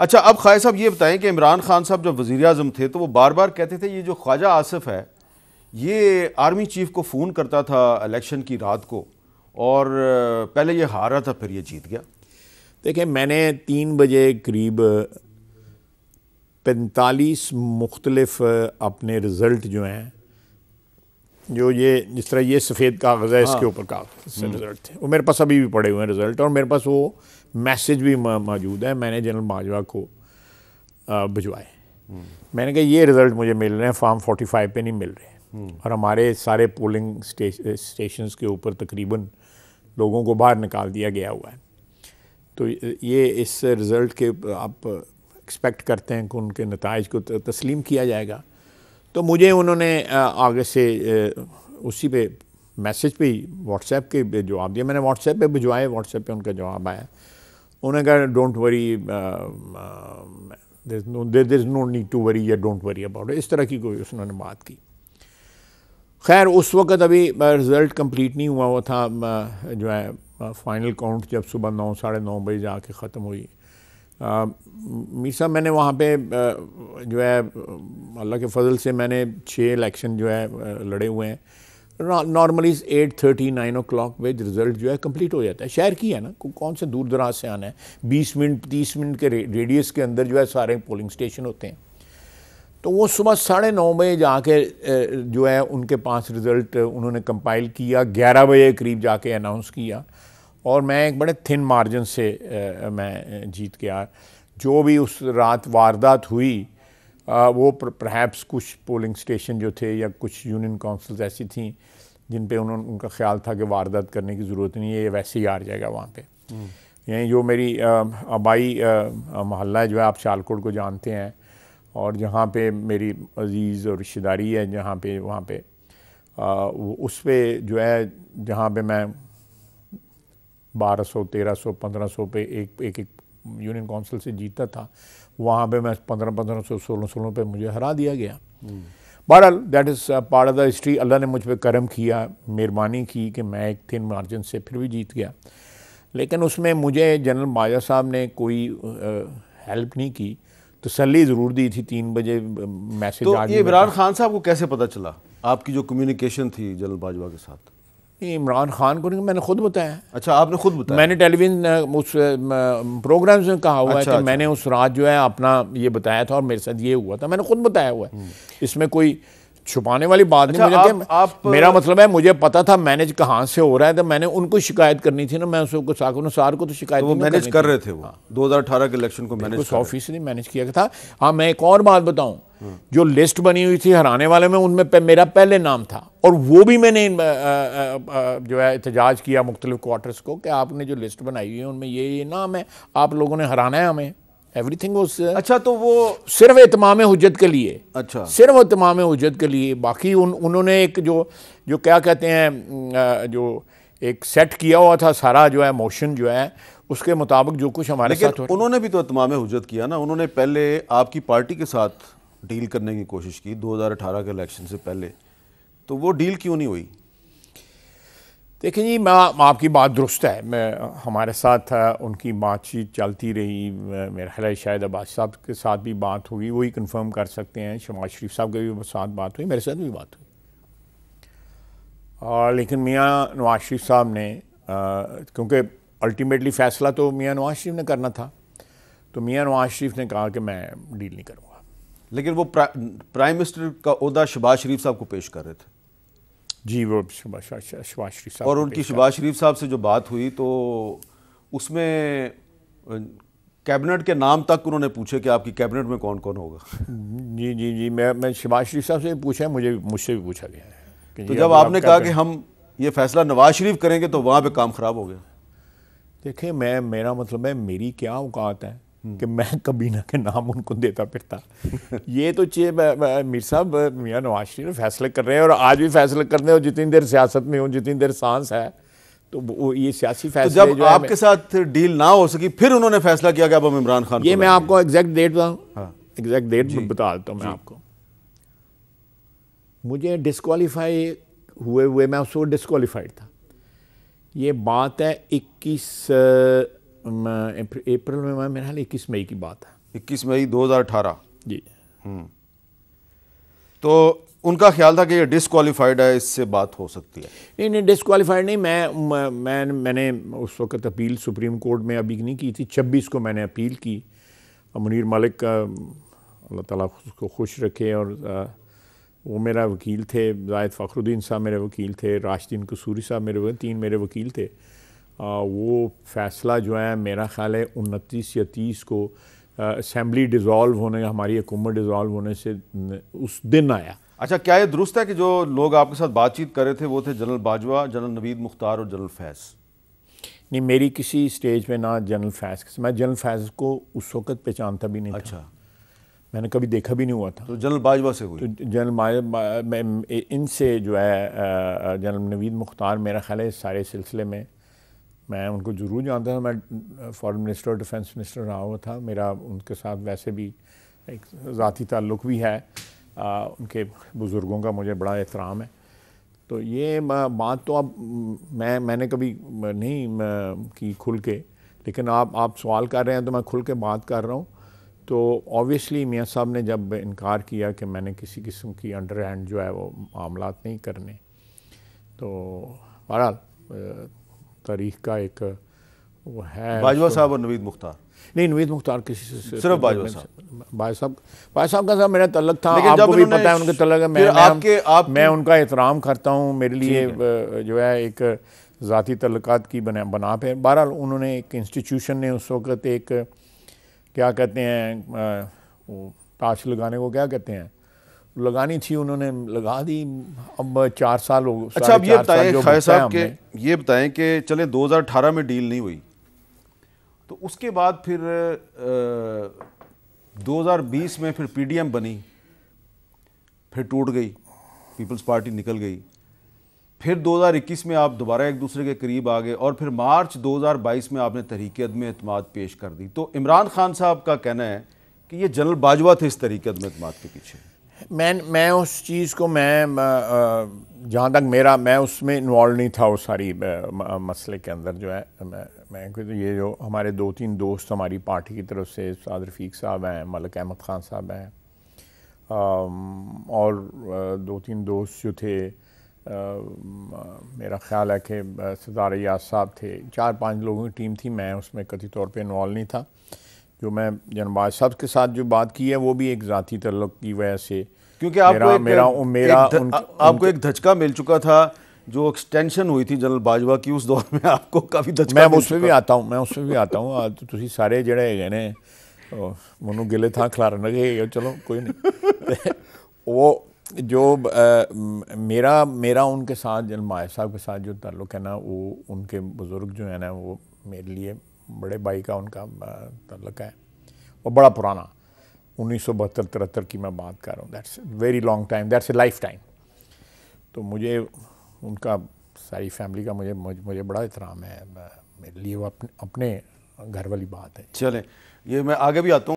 अच्छा अब खाय साहब ये बताएं कि इमरान खान साहब जब वज़ी अजम थे तो वो बार बार कहते थे ये जो ख्वाजा आसफ है ये आर्मी चीफ को फ़ोन करता था इलेक्शन की रात को और पहले ये हारा था फिर ये जीत गया देखिए मैंने तीन बजे करीब पैंतालीस मुख्तलफ अपने रिज़ल्ट जो हैं जो ये जिस तरह ये सफ़ेद कागज़ है हाँ। इसके ऊपर का हम्म। रिज़ल्ट थे वो मेरे पास अभी भी पड़े हुए हैं रिज़ल्ट और मेरे पास वो मैसेज भी मौजूद है मैंने जनरल बाजवा को भिजवाए हम्म। मैंने कहा ये रिज़ल्ट मुझे मिल रहे हैं फोर्टी 45 पे नहीं मिल रहे हम्म। और हमारे सारे पोलिंग स्टेशन के ऊपर तकरीबन लोगों को बाहर निकाल दिया गया हुआ है तो ये इस रिज़ल्ट के आप एक्सपेक्ट करते हैं कि उनके नतज को तस्लीम किया जाएगा तो मुझे उन्होंने आगे से उसी पे मैसेज पे ही व्हाट्सएप के जवाब दिया मैंने व्हाट्सएप पे भिजवाए व्हाट्सएप पे उनका जवाब आया उन्होंने कहा don't worry there is no need to worry या डोंट वरी अबाउट इस तरह की कोई उन्होंने बात की खैर उस वक़्त अभी रिज़ल्ट कंप्लीट नहीं हुआ हुआ था जो है फाइनल काउंट जब सुबह नौ साढ़े नौ बजे जाके ख़त्म हुई मीसा मैंने वहाँ पे जो है अल्लाह के फजल से मैंने छः इलेक्शन जो है लड़े हुए हैं normally eight thirty nine o'clock में रिज़ल्ट जो है कंप्लीट हो जाता है शहर की है ना कौन से दूर दराज से आना है बीस मिनट तीस मिनट के रेडियस के अंदर जो है सारे पोलिंग स्टेशन होते हैं तो वो सुबह साढ़े नौ बजे जाके जो है उनके पास रिज़ल्ट उन्होंने कंपाइल किया ग्यारह बजे करीब जाके अनाउंस किया और मैं एक बड़े थिन मार्जिन से मैं जीत गया जो भी उस रात वारदात हुई आ, वो परहैप्स कुछ पोलिंग स्टेशन जो थे या कुछ यूनियन काउंसिल्स ऐसी थी जिन पे उन्होंने उनका ख्याल था कि वारदात करने की ज़रूरत नहीं है ये वैसे ही आ जाएगा वहाँ पे हम्म। यानी जो मेरी आबाई मोहल्ला जो है आप शालकोट को जानते हैं और जहाँ पे मेरी अजीज़ और रिश्तेदारी है जहाँ पे वहाँ पे आ, उस पर जो है जहाँ पे मैं बारह सौ तेरह सौ पंद्रह सौ पे एक एक एक यूनियन काउंसिल से जीता था वहाँ पे मैं पंद्रह पंद्रह सौ सोलह सोलह पे मुझे हरा दिया गया बहरहाल that is part of the history अल्लाह ने मुझ पर करम किया मेहरबानी की कि मैं एक थिन मार्जिन से फिर भी जीत गया लेकिन उसमें मुझे जनरल माजा साहब ने कोई हेल्प uh, नहीं की तसली ज़रूर दी थी तीन बजे मैसेज uh, तो ये इमरान खान साहब को कैसे पता चला आपकी जो कम्युनिकेशन थी जनरल बाजवा के साथ नहीं इमरान खान को नहीं मैंने खुद बताया अच्छा आपने खुद बताया मैंने टेलीविजन उस प्रोग्राम्स में कहा हुआ अच्छा, है कि अच्छा। मैंने उस रात जो है अपना ये बताया था और मेरे साथ ये हुआ था मैंने खुद बताया हुआ है हम्म। इसमें कोई छुपाने वाली बात अच्छा, नहीं मुझे आप, आप, मेरा मतलब है मुझे पता था मैनेज कहाँ से हो रहा है तो मैंने उनको शिकायत करनी थी ना मैं उसको साकुन सार को तो शिकायत तो वो मैनेज कर रहे थे वो हाँ। दो हजार अठारह के इलेक्शन को मैनेज सौ फीसदी मैनेज किया था हाँ मैं एक और बात बताऊँ हम्म। जो लिस्ट बनी हुई थी हराने वाले में उनमें मेरा पहले नाम था और वो भी मैंने आ, आ, आ, जो है एहतजाज किया मुख्तलिफ क्वार्टर्स को कि आपने जो लिस्ट बनाई हुई है उनमें ये ये नाम है आप लोगों ने हराना है हमें एवरीथिंग उस uh, अच्छा तो वो सिर्फ इतमाम हजत के लिए अच्छा सिर्फ इतमाम हजत के लिए बाकी उन उन्होंने एक जो जो क्या कहते हैं जो एक सेट किया हुआ था सारा जो है मोशन जो है उसके मुताबिक जो कुछ हमारे साथ उन्होंने भी तो इतमाम हजत किया ना उन्होंने पहले आपकी पार्टी के साथ डील करने की कोशिश की दो के इलेक्शन से पहले तो वो डील क्यों नहीं हुई देखिए जी मैं आपकी बात दुरुस्त है मैं हमारे साथ उनकी बातचीत चलती रही मेरा ख्याल शायद अब्बास साहब के साथ भी बात होगी वही कंफर्म कर सकते हैं शमाज शरीफ साहब के भी साथ बात हुई मेरे साथ भी बात हुई और लेकिन मियाँ नवाज शरीफ साहब ने क्योंकि अल्टीमेटली फ़ैसला तो मियाँ नवाज शरीफ ने करना था तो मियाँ नवाज शरीफ ने कहा कि मैं डील नहीं करूँगा लेकिन वो प्रा, प्राइम मिनिस्टर का अहदा शबाज शरीफ साहब को पेश कर रहे थे जी वो शबाज शरीफ साहब और उनकी शबाज शरीफ साहब से जो बात हुई तो उसमें कैबिनेट के नाम तक उन्होंने पूछे कि आपकी कैबिनेट में कौन कौन होगा जी जी जी मैं मैं शबाज शरीफ साहब से भी पूछा है मुझे मुझसे भी पूछा गया है तो जब आपने कहा कि हम ये फैसला नवाज शरीफ करेंगे तो वहाँ पर काम ख़राब हो गया देखिए मैं मेरा मतलब है मेरी क्या औकात है कि मैं कबीना के नाम उनको देता फिरता ये तो चीज़ मीर साहब मियाँ नवाज शरीफ फैसले कर रहे हैं और आज भी फैसले कर रहे हैं जितनी देर सियासत में हूँ जितनी देर सांस है तो वो ये सियासी तो फैसले तो जब आपके साथ डील ना हो सकी फिर उन्होंने फैसला किया कि अब हम इमरान खान ये मैं आपको एग्जैक्ट डेट बताऊँ एग्जैक्ट डेट बता देता हूँ मैं आपको मुझे डिसक्वालीफाई हुए हुए मैं उस डिसक्वालीफाइड था ये बात है इक्कीस अप्रैल में मैं मेरे ख्याल इक्कीस मई की बात है इक्कीस मई अठारह जी हम्म। तो उनका ख्याल था कि ये डिसक्वालीफाइड है इससे बात हो सकती है नहीं नहीं डिसक्वालीफाइड नहीं मैं मैं मैंने उस वक्त अपील सुप्रीम कोर्ट में अभी नहीं की थी छब्बीस को मैंने अपील की मुनीर मलिक का अल्लाह ताला उसको खुश रखे और आ, वो मेरा वकील थे जायद फ़खरुद्दीन साहब मेरे वकील थे राशदीन कसूरी साहब मेरे तीन मेरे वकील थे वो फ़ैसला जो है मेरा ख़्याल है उनतीस या तीस को असम्बली डिज़ोल्व होने हमारी हुकूमत डिज़ोल्व होने से उस दिन आया अच्छा क्या ये दुरुस्त है कि जो लोग आपके साथ बातचीत कर रहे थे वो थे जनरल बाजवा जनरल नवीद मुख्तार और जनरल फैज़ नहीं मेरी किसी स्टेज पे ना जनरल फैज़ मैं जनरल फैज़ को उस वक़्त पहचानता भी नहीं अच्छा मैंने कभी देखा भी नहीं हुआ था तो जनरल बाजवा से हुई तो जनरल इनसे जो है जनरल नवीद मुख्तार मेरा ख्याल है इस सारे सिलसिले में मैं उनको जरूर जानता था मैं फॉरेन मिनिस्टर डिफेंस मिनिस्टर रहा हुआ था मेरा उनके साथ वैसे भी एक ज़ाती ताल्लुक भी है आ, उनके बुज़ुर्गों का मुझे बड़ा एहतराम है तो ये बात तो अब मैं मैंने कभी नहीं की खुल के लेकिन आप आप सवाल कर रहे हैं तो मैं खुल के बात कर रहा हूँ तो ऑब्वियसली मियाँ साहब ने जब इनकार किया कि मैंने किसी किस्म की अंडर हैंड जो है वो मामला नहीं करने तो बहरहाल तारीख का एक वो है बाजवा तो- साहब और नवीद मुख्तार नहीं नवीद मुख्तार किसी से सिर्फ बाजवा साहब बाज साहब बाज साहब का साहब मेरा तलक था आपको भी पता है उनके तलक है मैं आपके आप मैं उनका एहतराम करता हूँ मेरे लिए जो है एक ज़ाती तलक की बना बना पे बहरहाल उन्होंने एक इंस्टीट्यूशन ने उस वक़्त एक क्या कहते हैं ताश लगाने को क्या कहते हैं लगानी थी उन्होंने लगा दी अब चार साल हो अच्छा अब ये बताएं खाय साहब के ये बताएं कि चले 2018 में डील नहीं हुई तो उसके बाद फिर आ, 2020 में फिर पीडीएम बनी फिर टूट गई पीपल्स पार्टी निकल गई फिर 2021 में आप दोबारा एक दूसरे के करीब आ गए और फिर मार्च 2022 में आपने तहरीक अदम अतमाद पेश कर दी तो इमरान खान साहब का कहना है कि ये जनरल बाजवा थे इस तरीके अदम अतमाद के पीछे मैं मैं उस चीज़ को मैं जहाँ तक मेरा मैं उसमें इन्वॉल्व नहीं था उस सारी मसले के अंदर जो है मैं मैं तो ये जो हमारे दो तीन दोस्त हमारी पार्टी की तरफ से साद रफीक साहब हैं मलिक अहमद ख़ान साहब हैं और दो तीन दोस्त जो थे मेरा ख्याल है कि सदार याद साहब थे चार पांच लोगों की टीम थी मैं उसमें कथित तौर पे इन्वॉल्व नहीं था जो मैं जनबाज साहब के साथ जो बात की है वो भी एक ज़ाती तल्लक की वजह से क्योंकि आपको मेरा, एक, मेरा, एक, मेरा एक, उन, आपको एक धचका मिल चुका था जो एक्सटेंशन हुई थी जनरल बाजवा की उस दौर में आपको काफ़ी धचका मैं उसमें भी आता हूँ मैं उसमें भी आता हूँ आज तो तुम सारे जड़े है ने मनु गिले था ਖਿਲਾਰਨ लगे चलो कोई नहीं वो जो आ, मेरा मेरा उनके साथ जनमाय साहब के साथ जो ताल्लुक़ है ना वो उनके बुज़ुर्ग जो है ना वो मेरे लिए बड़े भाई का उनका तल्लक है और बड़ा पुराना उन्नीस सौ बहत्तर तिहत्तर की मैं बात कर रहा हूँ that's very long time that's a lifetime तो मुझे उनका सारी फैमिली का मुझे मुझे बड़ा एहतराम है मेरे लिए वो अपने अपने घर वाली बात है चले ये मैं आगे भी आता हूँ